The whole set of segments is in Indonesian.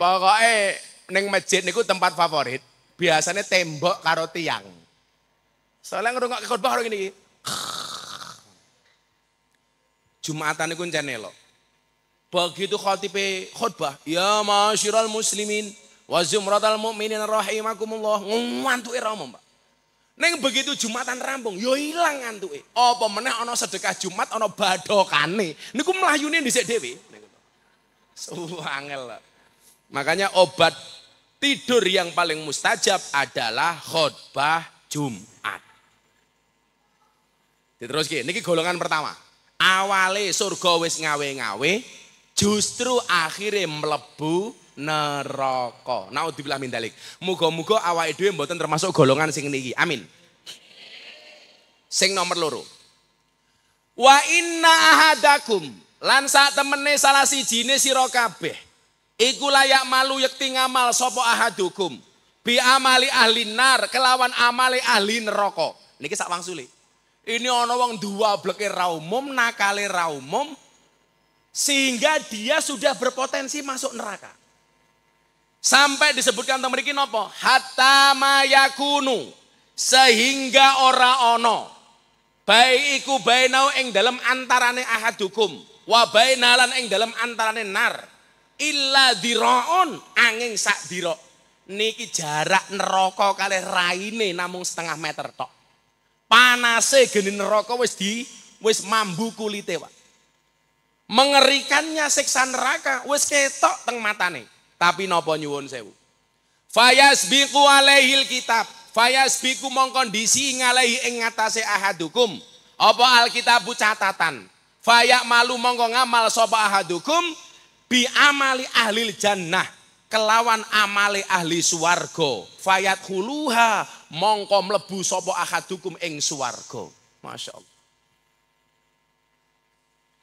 Pokoknya neng masjid niku tempat favorit. Biasanya tembok karo tiang. Soalnya ngurung ke khotbah orang ini. Jumatan niku ncenelo. Begitu tipe khotbah, ya masyiral muslimin wa zumratal mu'minin rahimakumullah. Ngantuke ra Mbak. Neng begitu Jumatan rampung, yo ya hilang ngantuke. Oh pemenang, ana sedekah Jumat ana badokane. Niku mlayune dhisik dhewe. Suwangel. So, Makanya obat tidur yang paling mustajab adalah khutbah Jumat. Diteruski, ini golongan pertama. Awale surga wis ngawe-ngawe, justru akhirnya melebu neraka. Naudzubillah mindalik. dalik. mugo awal itu yang mboten termasuk golongan sing niki. Amin. Sing nomor loro. Wa inna ahadakum lansa temene salah jine si kabeh Iku layak malu yakti ngamal sopo ahadukum. Bi amali ahli nar kelawan amali ahli neroko. Niki sak wangsuli. E. Ini ono wong dua bleke raumum nakale raumum sehingga dia sudah berpotensi masuk neraka. Sampai disebutkan teman mereka nopo hatta mayakunu sehingga ora ono baik iku bainau ing dalam antarane ahad hukum wa bainalan ing dalam antarane nar illa diroon angin sak dira niki jarak neraka kali raine namung setengah meter tok panase geni neraka wis di wis mambu kulite Pak mengerikannya siksa neraka wis ketok teng matane tapi napa nyuwun sewu fayasbiqu alaihil kitab fayasbiqu mongkondisi ngalehi ing ngatasé ahadukum apa alkitabu catatan fayak malu mongko ngamal sapa ahadukum bi amali ahli jannah kelawan amali ahli suwargo fayat huluha mongko mlebu sopo ahadukum ing suwargo Masya Allah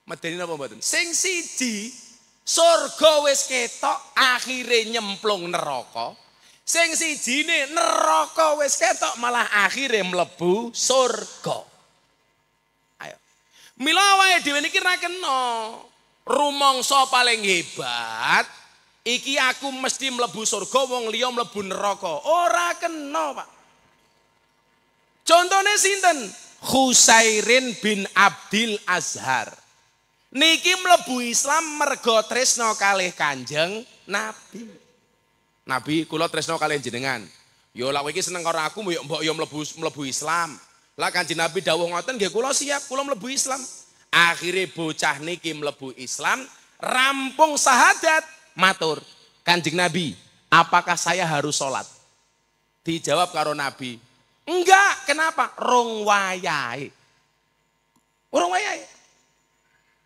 Medeni napa mboten sing siji surga wis ketok akhire nyemplung neraka sing sijine neraka wis ketok malah akhire mlebu surga ayo mila wae dhewe niki ra kena rumangsa paling hebat iki aku mesti mlebu surga wong liya mlebu neraka ora kena Pak contohnya sinten Husairin bin Abdil Azhar niki mlebu Islam mergo tresno kalih Kanjeng Nabi Nabi kula tresno kalih jenengan yo ya, lak iki seneng karo aku mbok yo ya ya mlebu mlebu Islam lah Kanjeng Nabi dawuh ngoten nggih kula siap kula mlebu Islam Akhirnya bocah niki mlebu Islam, rampung sahadat, matur. Kanjeng Nabi, apakah saya harus sholat? Dijawab karo Nabi, enggak, kenapa? Rong wayai. Rong wayai.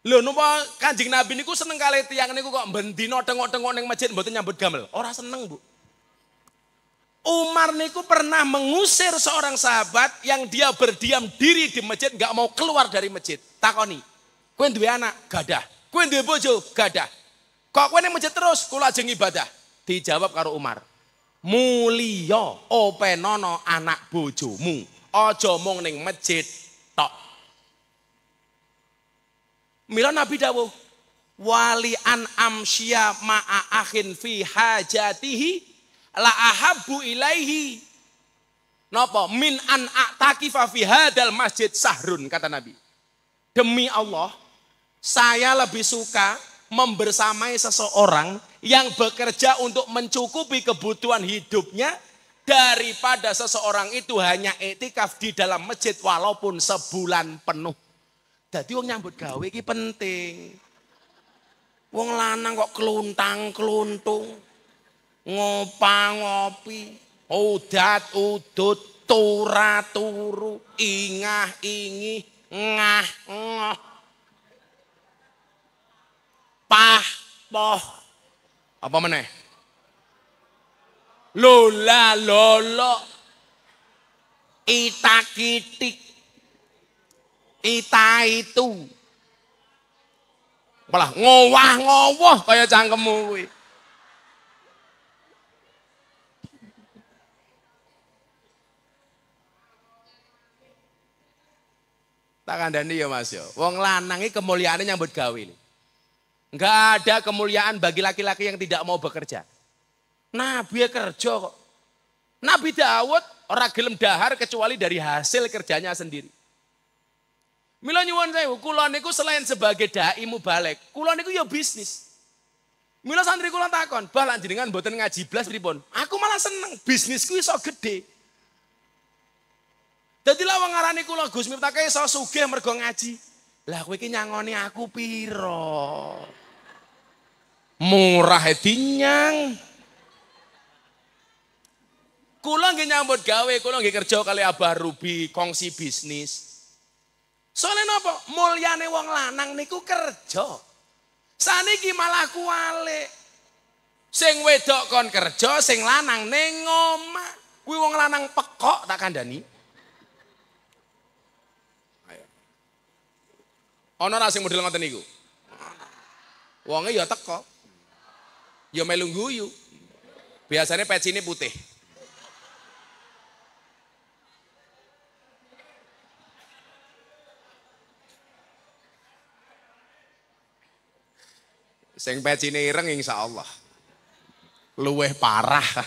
Lho numpa Kanjeng Nabi niku seneng kali tiyang niku kok bendino tengok-tengok ning masjid mboten nyambut gamel. Ora seneng, Bu. Umar niku pernah mengusir seorang sahabat yang dia berdiam diri di masjid nggak mau keluar dari masjid. Takoni, yang duwe anak gadah, yang duwe bojo gada Kok kue masjid terus kula ajeng ibadah? Dijawab karo Umar. Mulia openono anak bojomu. Ojo mung ning masjid tok. Mila Nabi dawuh, wali an amsya ma'a akhin fi hajatihi la ahabu ilaihi napa min an a'takifa fi hadal masjid sahrun kata Nabi. Demi Allah, saya lebih suka membersamai seseorang yang bekerja untuk mencukupi kebutuhan hidupnya daripada seseorang itu hanya etikaf di dalam masjid walaupun sebulan penuh. Jadi wong nyambut gawe ini penting. Wong lanang kok keluntang keluntung. ngopa-ngopi, udat-udut, turu-turu, ingah ingih, ngah ngah, Pah, poh. Apa meneh? Lola lolo. Ita kitik. Ita itu. Apalah ngowah ngowah kaya cangkemmu kuwi. Tak kandani ya Mas yo. Ya. Wong lanang ini kemuliaannya nyambut gawe ini. Enggak ada kemuliaan bagi laki-laki yang tidak mau bekerja. Nabi ya kerja kok. Nabi Dawud orang gelem dahar kecuali dari hasil kerjanya sendiri. Mila nyuwun saya, kula niku selain sebagai dai balik, kula niku ya bisnis. Mila santri kula takon, "Bah lan jenengan mboten ngaji blas pripun?" Aku malah seneng, bisnisku iso gede. Jadi lah wong ngarani kula Gus Miftah iso sugih mergo ngaji. Lah kowe iki nyangoni aku piro? Murah e dinyang. Kula nggih nyambut gawe, kula nggih kerja kali Abah Rubi kongsi bisnis. Soalnya nopo mulyane wong lanang niku kerja. Saniki malah kuwale. Sing wedok kon kerja, sing lanang ning omah. Kuwi wong lanang pekok tak kandhani. Ana ora sing model ngoten niku? Wonge ya teko. Ya melu guyu. Biasanya pecine putih. Sing pecine ireng insyaallah. Luweh parah.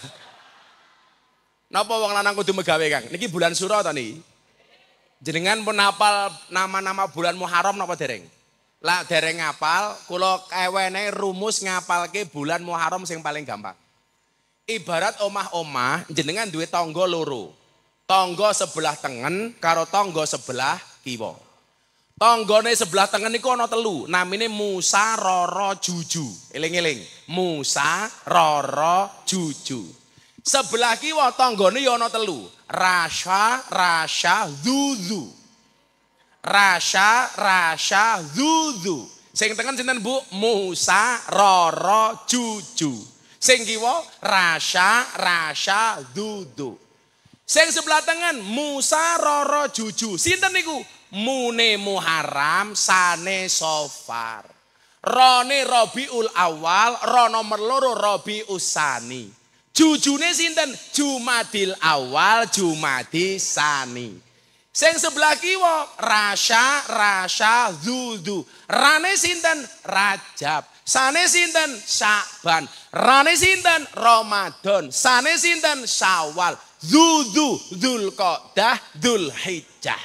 Napa wong lanang kudu megawe, Kang? Niki bulan suro ta niki? Jenengan pun hafal nama-nama bulan Muharram napa dereng? Lah dereng ngapal, kula kewene rumus ngapal ke bulan Muharram sing paling gampang. Ibarat omah-omah jenengan duwe tonggo luru, tonggo sebelah tengen karo tonggo sebelah kiwa. Tanggane sebelah tengen niku ana telu, namine Musa, Roro, Juju. iling-iling. Musa, Roro, Juju. Sebelah kiwa tanggane yono ya telu. rasha rasha zuzu. rasha rasha zuzu. Sing tengen sinten Bu? Musa, Roro, Cucu. Sing kiwa rasha rasha, zuzu. Sing sebelah tengen Musa, Roro, Cucu. Sinten niku? Mune Muharram, Sane Sofar. Rone Robiul Awal, Rono Merloro Robi Usani. Jujune sinten? Jumadil awal, Jumadi sani. Seng sebelah kiwa rasha rasha Zudu. Rane sinten? Rajab. Sane sinten? Syakban. Rane sinten? Ramadan. Sane sinten? Syawal. Zudu, dul Dzulhijjah.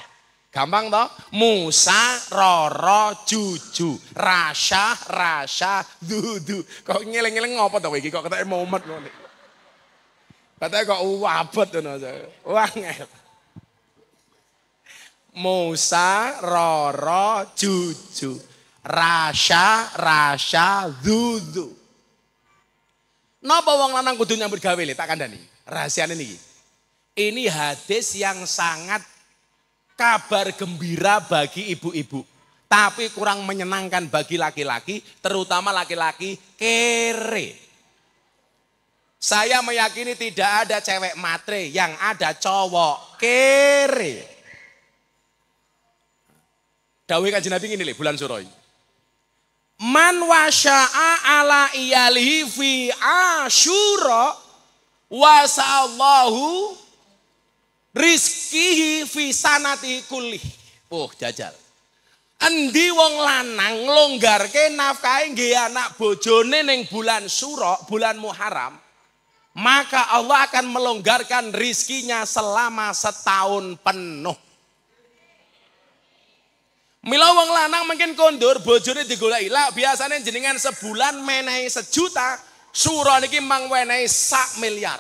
Gampang toh? Musa, Roro, Juju, rasha rasha Zudu. Kok ngeleng-ngeleng ngopo toh? iki? Kok ketake momet nih? Katanya kok tuh ngono. Wah Musa, Roro, Juju. rasha Rasha, Zuzu. Napa wong lanang kudu nyambut gawe le tak kandani. Rahasiane niki. Ini hadis yang sangat kabar gembira bagi ibu-ibu. Tapi kurang menyenangkan bagi laki-laki, terutama laki-laki kere. Saya meyakini tidak ada cewek matre yang ada cowok kere. Dawei kan Nabi ini bulan Suroi. Man wasya'a ala iyalihi fi asyura wasallahu rizkihi fi sanati kulih. Oh, jajal. Endi wong lanang longgar ke nggih anak bojone neng bulan Suro, bulan muharam maka Allah akan melonggarkan rizkinya selama setahun penuh. Mila wong lanang mungkin kondur bojone digoleki lah biasanya jenengan sebulan menehi sejuta suruh niki mang wenehi sak miliar.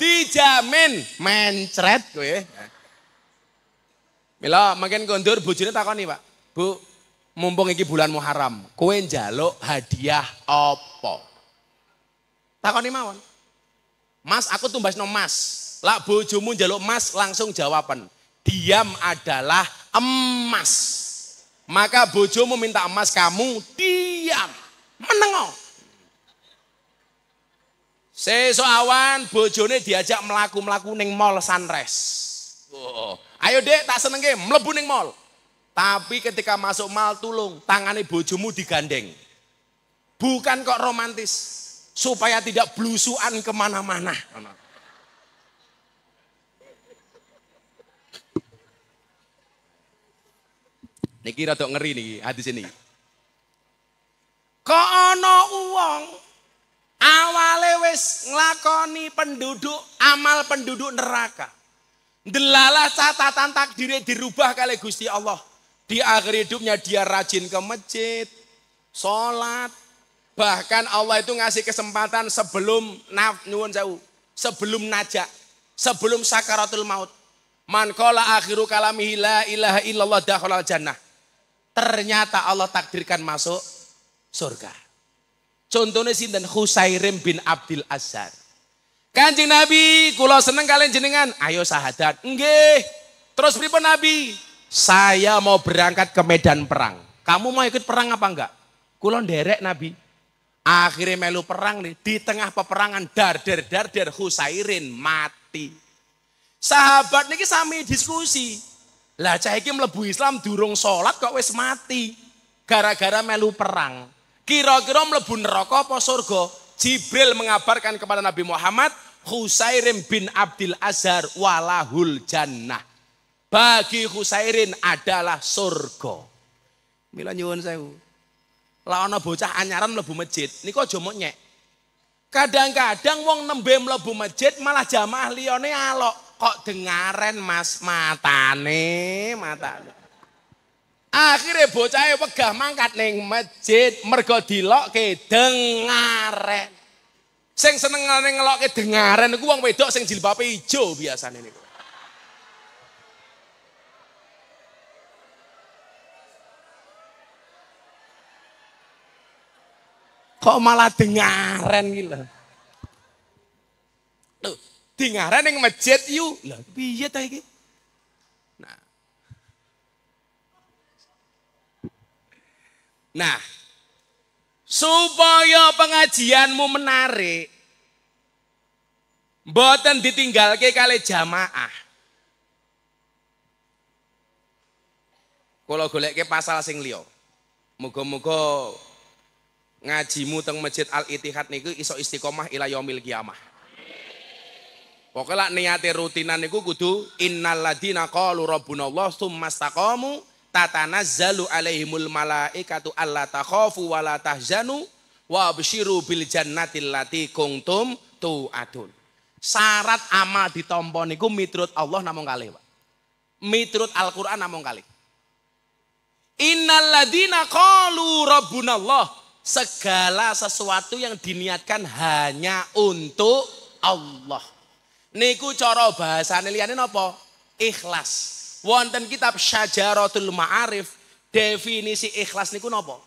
Dijamin mencret gue. Mila mungkin kondur bojone takoni, Pak. Bu, mumpung iki bulan Muharram, kowe njaluk hadiah apa? Takoni mawon. Mas, aku tumbasno mas. Lak bojomu njaluk mas langsung jawaban. Diam adalah emas. Maka bojomu minta emas kamu diam. Menengo. Seso awan bojone diajak melaku-melaku ning mall Sunrise. Oh, ayo Dek, tak senengke mlebu ning mall. Tapi ketika masuk mal tulung, tangannya bojomu digandeng. Bukan kok romantis, supaya tidak blusuan kemana-mana. Niki rada ngeri nih hadis ini. Kok uong uang awale wis nglakoni penduduk amal penduduk neraka. Delalah catatan takdirnya dirubah kali Gusti Allah. Di akhir hidupnya dia rajin ke masjid, sholat. Bahkan Allah itu ngasih kesempatan sebelum nyuwun sewu, sebelum najak, sebelum sakaratul maut. Man kola akhiru kalamihi la ilaha illallah dakhulal jannah. Ternyata Allah takdirkan masuk surga. Contohnya dan Husairim bin Abdul Azhar. Kanjeng Nabi, kulo seneng kalian jenengan. Ayo sahadat. Nggih. Terus pripun Nabi? Saya mau berangkat ke medan perang. Kamu mau ikut perang apa enggak? Kulon derek Nabi. Akhirnya melu perang nih. Di tengah peperangan dar dar dar dar Husairin mati. Sahabat niki sami diskusi. Lah cah melebu Islam durung sholat kok wis mati. Gara-gara melu perang. Kira-kira mlebu neraka apa surga? Jibril mengabarkan kepada Nabi Muhammad, Husairin bin Abdul Azhar walahul jannah bagi Husairin adalah surga. Mila nyuwun sewu. Lah ana bocah anyaran mlebu masjid, niku aja nyek. Kadang-kadang wong nembe mlebu masjid malah jamaah liyane alok. Kok dengaren Mas matane, matane. Akhirnya bocahnya wegah mangkat neng masjid mergo dilokke dengaren. Sing seneng ngelokke dengaren iku wong wedok sing jilbabe ijo biasane niku. Kok malah dengaren gitu loh. dengaren yang masjid yuk. Lah, piye ta iki? Nah. Nah, supaya pengajianmu menarik, Mboten ditinggalke kali jamaah. golek ke pasal sing liya. Muga-muga ngajimu teng masjid Al Itihad niku iso istiqomah ila yaumil kiamah. Pokoknya niate rutinan niku kudu ladina qalu rabbunallah tsummastaqamu tatanazzalu alaihimul malaikatu alla takhafu wa la tahzanu wa absyiru bil jannati allati kuntum tu'adun. Syarat amal ditampa niku miturut Allah namung kalih, Pak. Miturut Al-Qur'an namung kalih. ladina qalu rabbunallah segala sesuatu yang diniatkan hanya untuk Allah. Niku coro Nelayan ini apa? Ikhlas. Wonten kitab Syajaratul Ma'arif definisi ikhlas niku napa?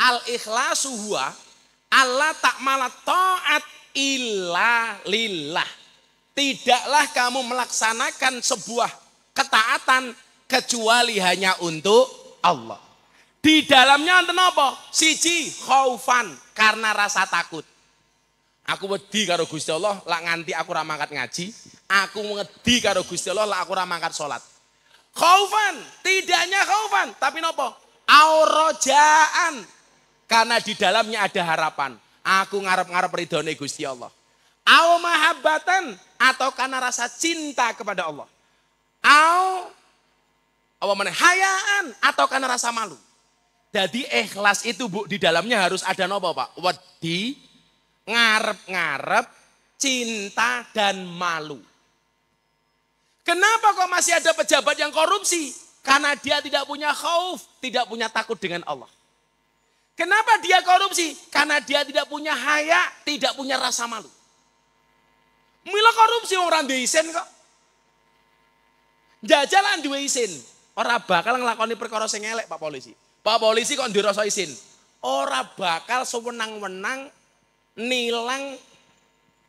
Al ikhlasu huwa Allah tak malah taat illa lillah. Tidaklah kamu melaksanakan sebuah ketaatan kecuali hanya untuk Allah. Di dalamnya enten apa? Siji khaufan karena rasa takut. Aku wedi karo Gusti Allah lak nganti aku ora ngaji, aku wedi karo Gusti Allah lak aku ora mangkat salat. Khaufan, tidaknya khaufan, tapi nopo? Aurojaan. Karena di dalamnya ada harapan. Aku ngarep-ngarep ridhone Gusti Allah. Au mahabbatan atau karena rasa cinta kepada Allah. Au apa mana? Hayaan atau karena rasa malu. Jadi ikhlas itu Bu di dalamnya harus ada nopo Pak? Wedi, ngarep-ngarep, cinta dan malu. Kenapa kok masih ada pejabat yang korupsi? Karena dia tidak punya khauf, tidak punya takut dengan Allah. Kenapa dia korupsi? Karena dia tidak punya haya, tidak punya rasa malu. Mila korupsi orang duwe isin kok. Jajalan duwe isin. Orang bakal ngelakoni perkara sing elek Pak Polisi. Pak polisi kok ndiroso isin. Ora bakal sewenang-wenang nilang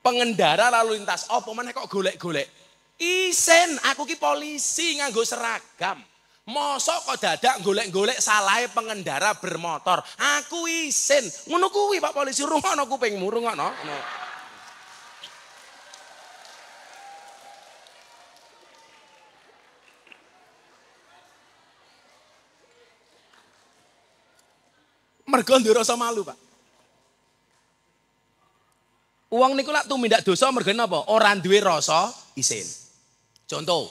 pengendara lalu lintas. Apa oh, meneh kok golek-golek? Isin, aku ki polisi nganggo seragam. Masa kok dadak golek-golek salahe pengendara bermotor. Aku isin. Ngono kuwi Pak polisi rungokno kupingmu, rungokno. Ngono. mergo ndek rasa malu, Pak. Uang niku lak tumindak dosa mergo napa? Ora duwe rasa isin. Contoh,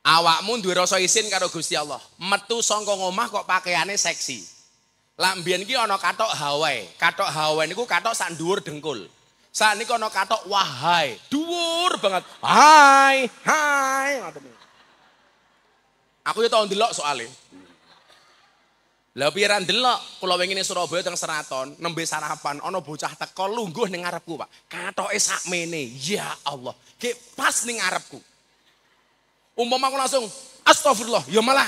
awakmu duwe rasa isin karo Gusti Allah. Metu saka ngomah kok pakaiannya seksi. Lak mbiyen ki ana katok Hawaii. Katok Hawaii niku katok sak dhuwur dengkul. Saat ini kono katok wahai, dhuwur banget. Hai, hai. Aku ya tahun delok soalnya. Lah piran kalau kula wingi Surabaya teng Seraton nembe sarapan ana bocah teko lungguh ning ngarepku, Pak. Katoke sakmene. Ya Allah, ki pas ning ngarepku. Umpama aku langsung astagfirullah, ya malah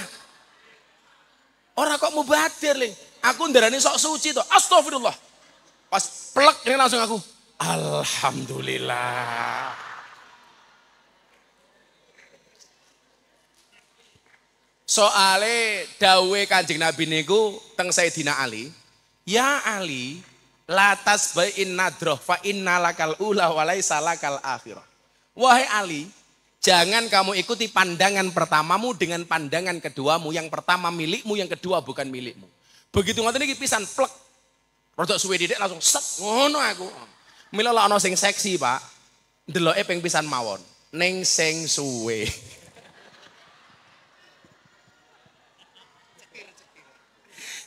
ora kok mubadir, Ling. Aku ndarani sok suci to. Astagfirullah. Pas plek ini langsung aku alhamdulillah. Soale dawe Kanjeng Nabi niku teng Sayyidina Ali, ya Ali, latas bain nadroh fa innalakal ula walai salakal akhirah. Wahai Ali, jangan kamu ikuti pandangan pertamamu dengan pandangan keduamu. Yang pertama milikmu, yang kedua bukan milikmu. Begitu ngoten iki pisan plek. Rodok suwe didik langsung set ngono aku. Mila ana sing seksi, Pak. Ndeloke ping pisan mawon. neng sing suwe.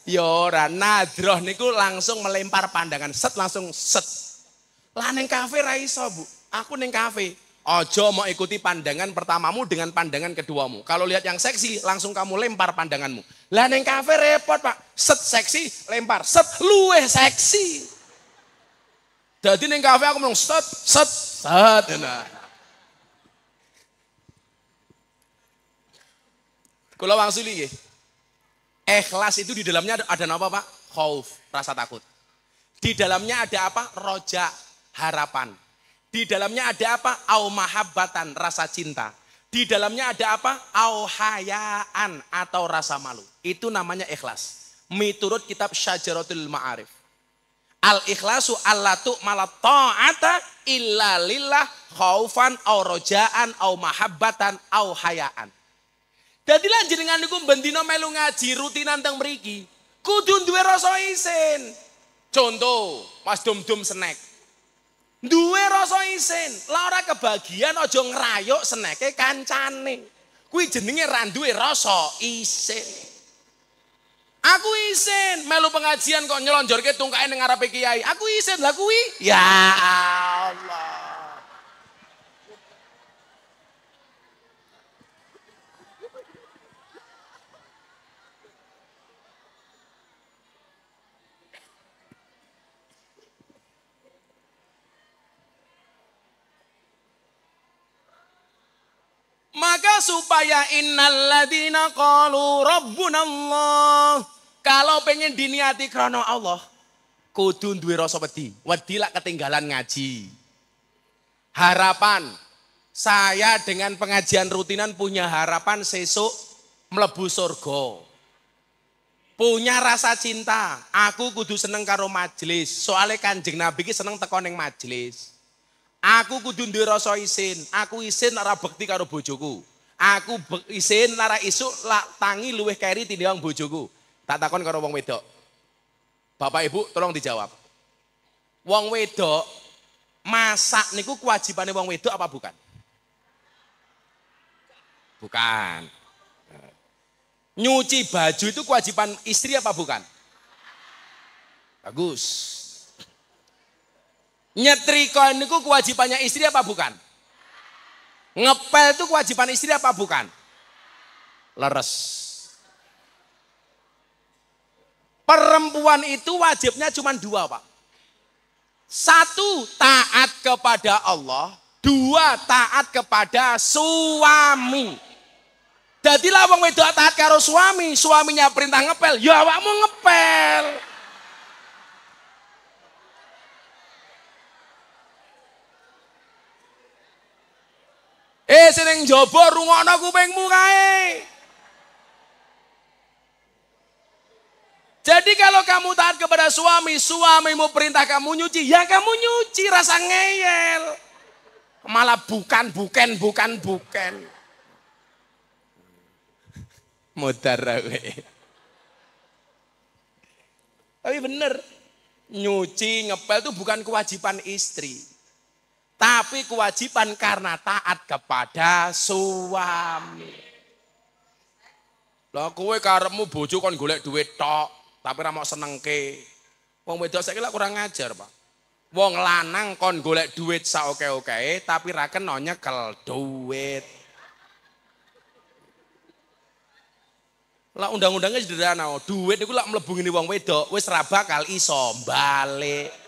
Yora nadroh niku langsung melempar pandangan set langsung set. Lah neng kafe raiso Bu. Aku neng kafe. Ojo mau ikuti pandangan pertamamu dengan pandangan keduamu. Kalau lihat yang seksi, langsung kamu lempar pandanganmu. Lah neng kafe repot, Pak. Set seksi, lempar. Set luwe seksi. Jadi neng kafe aku ngomong set set set. Nah. Kula langsung nggih. Ikhlas itu di dalamnya ada apa Pak? Khauf, rasa takut. Di dalamnya ada apa? Roja, harapan. Di dalamnya ada apa? Au mahabbatan, rasa cinta. Di dalamnya ada apa? Au hayaan atau rasa malu. Itu namanya ikhlas. Miturut kitab Syajaratul Ma'arif. Al ikhlasu allatu malat ta'ata illa lillah khaufan au rojaan au mahabbatan au hayaan. Dadi lan jenengan niku bendina melu ngaji rutinan tentang mriki, kudu duwe rasa isin. Contoh, Mas Dum-dum snack. Duwe rasa isin, la ora kebagian aja ngrayuk sneke kancane. Kuwi jenenge ra duwe rasa isin. Aku isin melu pengajian kok nyelonjorke tungkae dengan ngarepe kiai. Aku isin lah kuwi. Ya Allah. supaya innalladzina qalu rabbunallah. Kalau pengen diniati krono Allah, kudu duwe rasa wedi. Wedi lak ketinggalan ngaji. Harapan saya dengan pengajian rutinan punya harapan sesuk mlebu surga. Punya rasa cinta, aku kudu seneng karo majelis. Soale Kanjeng Nabi ki seneng teko majelis. Aku kudu duwe rasa isin, aku isin ora bekti karo bojoku. Aku isin lara isu lak tangi luweh keri tinimbang bojoku. Tak takon karo wong wedok. Bapak Ibu tolong dijawab. Wong wedok masak niku kewajibane wong wedok apa bukan? Bukan. Nyuci baju itu kewajiban istri apa bukan? Bagus. Nyetrika niku kewajibannya istri apa bukan? Ngepel itu kewajiban istri apa bukan? Leres. Perempuan itu wajibnya cuma dua pak. Satu, taat kepada Allah. Dua, taat kepada suami. Jadi lawang wedok taat karo suami. Suaminya perintah ngepel, ya awakmu ngepel. Sering ning jaba rungokno kupingmu kae. Jadi kalau kamu taat kepada suami, suamimu perintah kamu nyuci, ya kamu nyuci rasa ngeyel. Malah bukan, bukan, bukan, bukan. Mudarawe. Tapi bener, nyuci, ngepel itu bukan kewajiban istri. Tapi kewajiban karena taat kepada suami. Lah kowe karepmu bojo kon golek duit tok, tapi ora mau senengke. Wong wedok saiki lak kurang ajar, Pak. Wong lanang kon golek duit sak oke-oke, tapi ra kena nyekel duit. Lah undang-undangnya sederhana, oh. duit itu lah mlebu ngene wong wedok, wis ra bakal iso balik.